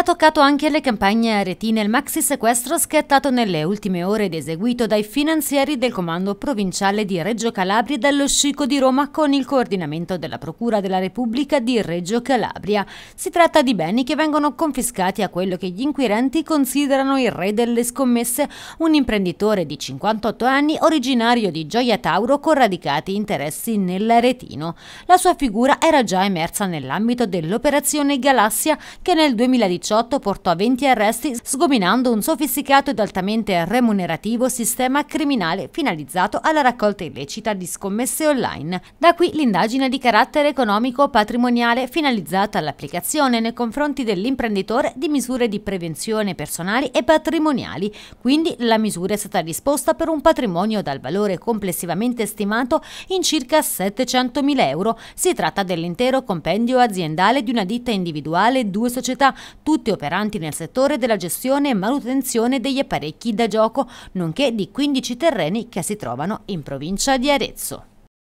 Ha toccato anche le campagne aretine il maxi sequestro scattato nelle ultime ore ed eseguito dai finanzieri del Comando Provinciale di Reggio Calabria e dello Scico di Roma con il coordinamento della Procura della Repubblica di Reggio Calabria. Si tratta di beni che vengono confiscati a quello che gli inquirenti considerano il re delle scommesse, un imprenditore di 58 anni originario di Gioia Tauro con radicati interessi nell'aretino. La sua figura era già emersa nell'ambito dell'operazione Galassia che nel 2019 2018 portò a 20 arresti sgominando un sofisticato ed altamente remunerativo sistema criminale finalizzato alla raccolta illecita di scommesse online. Da qui l'indagine di carattere economico-patrimoniale finalizzata all'applicazione nei confronti dell'imprenditore di misure di prevenzione personali e patrimoniali. Quindi la misura è stata disposta per un patrimonio dal valore complessivamente stimato in circa 700.000 euro. Si tratta dell'intero compendio aziendale di una ditta individuale e due società, tutte tutti operanti nel settore della gestione e manutenzione degli apparecchi da gioco, nonché di 15 terreni che si trovano in provincia di Arezzo.